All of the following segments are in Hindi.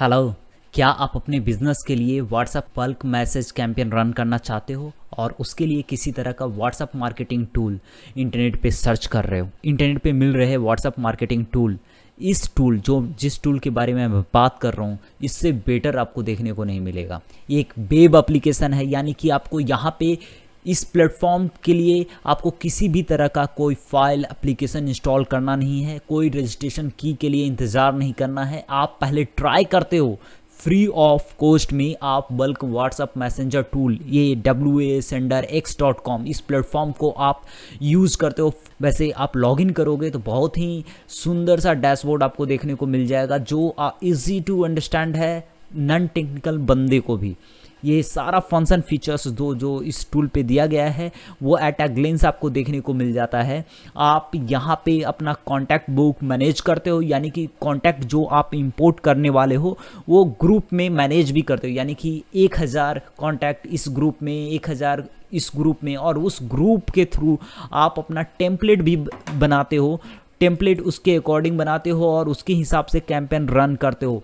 हेलो क्या आप अपने बिजनेस के लिए WhatsApp bulk message campaign run करना चाहते हो और उसके लिए किसी तरह का व्हाट्सएप मार्केटिंग टूल इंटरनेट पे सर्च कर रहे हो इंटरनेट पे मिल रहे व्हाट्सएप मार्केटिंग टूल इस टूल जो जिस टूल के बारे में मैं बात कर रहा हूँ इससे बेटर आपको देखने को नहीं मिलेगा ये एक वेब एप्लीकेशन है यानी कि आपको यहाँ पे इस प्लेटफॉर्म के लिए आपको किसी भी तरह का कोई फाइल एप्लीकेशन इंस्टॉल करना नहीं है कोई रजिस्ट्रेशन की के लिए इंतज़ार नहीं करना है आप पहले ट्राई करते हो फ्री ऑफ कॉस्ट में आप बल्क व्हाट्सअप मैसेंजर टूल ये W A sender X dot com इस प्लेटफॉर्म को आप यूज़ करते हो वैसे आप लॉगिन करोगे तो बहुत ही सुंदर सा डैशबोर्ड आपको देखने को मिल जाएगा जो ईजी टू अंडरस्टैंड है नॉन टेक्निकल बंदे को भी ये सारा फंक्शन फीचर्स जो जो इस टूल पे दिया गया है वो एट अ ग्लेंस आपको देखने को मिल जाता है आप यहाँ पे अपना कॉन्टैक्ट बुक मैनेज करते हो यानी कि कॉन्टैक्ट जो आप इंपोर्ट करने वाले हो वो ग्रुप में मैनेज भी करते हो यानी कि एक हज़ार कॉन्टैक्ट इस ग्रुप में एक हज़ार इस ग्रुप में और उस ग्रुप के थ्रू आप अपना टेम्पलेट भी बनाते हो टेम्पलेट उसके अकॉर्डिंग बनाते हो और उसके हिसाब से कैंपेन रन करते हो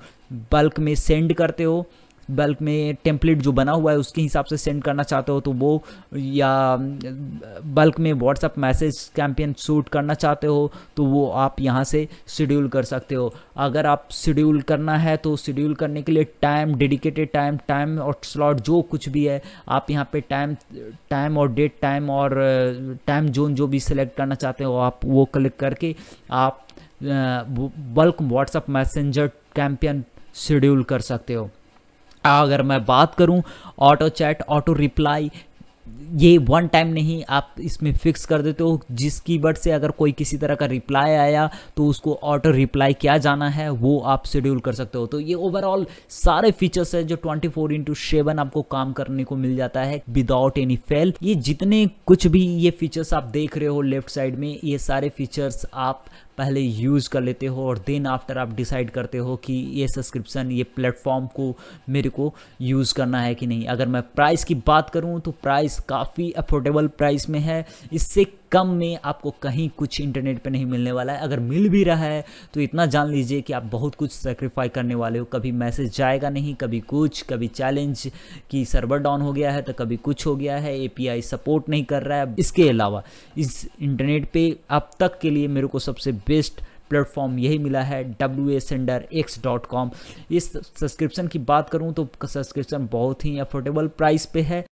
बल्क में सेंड करते हो बल्क में टेम्पलेट जो बना हुआ है उसके हिसाब से सेंड करना चाहते हो तो वो या बल्क में व्हाट्सअप मैसेज कैंपेन शूट करना चाहते हो तो वो आप यहाँ से शेड्यूल कर सकते हो अगर आप शेड्यूल करना है तो शेड्यूल करने के लिए टाइम डेडिकेटेड टाइम टाइम और स्लॉट जो कुछ भी है आप यहाँ पे टाइम टाइम और डेट टाइम और टाइम uh, जोन जो भी सिलेक्ट करना चाहते हो आप वो क्लिक करके आप bulk WhatsApp messenger campaign schedule कर सकते हो अगर मैं बात करूं ऑटो चैट ऑटो रिप्लाई ये वन टाइम नहीं आप इसमें फिक्स कर देते हो जिस कीवर्ड से अगर कोई किसी तरह का रिप्लाई आया तो उसको ऑटो रिप्लाई क्या जाना है वो आप शेड्यूल कर सकते हो तो ये ओवरऑल सारे फीचर्स है जो 24 फोर इंटू सेवन आपको काम करने को मिल जाता है विदाउट एनी फेल ये जितने कुछ भी ये फीचर्स आप देख रहे हो लेफ्ट साइड में ये सारे फीचर्स आप पहले यूज़ कर लेते हो और देन आफ्टर आप डिसाइड करते हो कि ये सब्सक्रिप्शन ये प्लेटफॉर्म को मेरे को यूज़ करना है कि नहीं अगर मैं प्राइस की बात करूँ तो प्राइस काफ़ी अफोर्डेबल प्राइस में है इससे कम में आपको कहीं कुछ इंटरनेट पे नहीं मिलने वाला है अगर मिल भी रहा है तो इतना जान लीजिए कि आप बहुत कुछ सेक्रीफाई करने वाले हो कभी मैसेज जाएगा नहीं कभी कुछ कभी चैलेंज कि सर्वर डाउन हो गया है तो कभी कुछ हो गया है एपीआई सपोर्ट नहीं कर रहा है इसके अलावा इस इंटरनेट पे अब तक के लिए मेरे को सबसे बेस्ट प्लेटफॉर्म यही मिला है W A sender X dot com इस सब्सक्रिप्शन की बात करूँ तो सब्सक्रिप्शन बहुत ही अफोर्डेबल प्राइस पे है